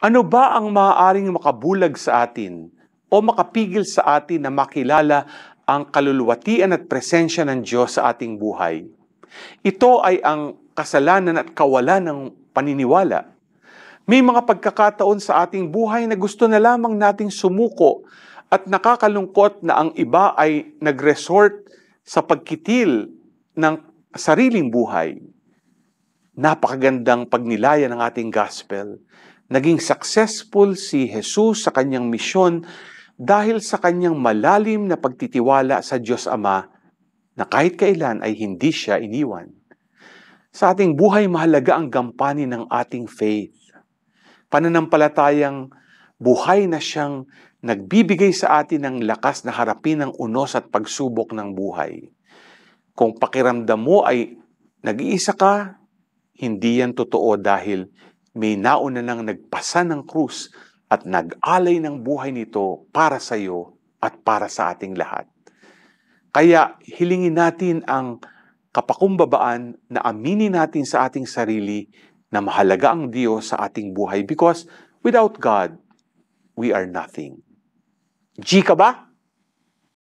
Ano ba ang maaaring makabulag sa atin o makapigil sa atin na makilala ang kaluluwatian at presensya ng Diyos sa ating buhay? Ito ay ang kasalanan at kawalan ng paniniwala. May mga pagkakataon sa ating buhay na gusto na lamang nating sumuko at nakakalungkot na ang iba ay nagresort sa pagkitil ng sariling buhay. Napakagandang pagnilaya ng ating gospel Naging successful si Jesus sa kanyang misyon dahil sa kanyang malalim na pagtitiwala sa Diyos Ama na kahit kailan ay hindi siya iniwan. Sa ating buhay, mahalaga ang gampani ng ating faith. Pananampalatayang buhay na siyang nagbibigay sa atin ng lakas na harapin ang unos at pagsubok ng buhay. Kung pakiramdam mo ay nag-iisa ka, hindi yan totoo dahil may nauna nang nagpasa ng krus at nag-alay ng buhay nito para sa iyo at para sa ating lahat. Kaya hilingin natin ang kapakumbabaan na aminin natin sa ating sarili na mahalaga ang Diyos sa ating buhay because without God, we are nothing. G ka ba?